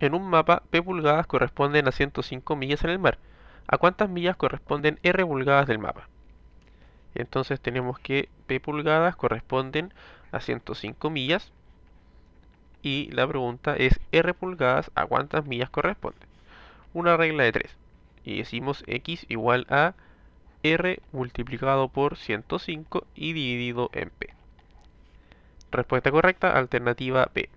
En un mapa, P pulgadas corresponden a 105 millas en el mar. ¿A cuántas millas corresponden R pulgadas del mapa? Entonces tenemos que P pulgadas corresponden a 105 millas. Y la pregunta es R pulgadas a cuántas millas corresponde. Una regla de 3. Y decimos X igual a R multiplicado por 105 y dividido en P. Respuesta correcta, alternativa P.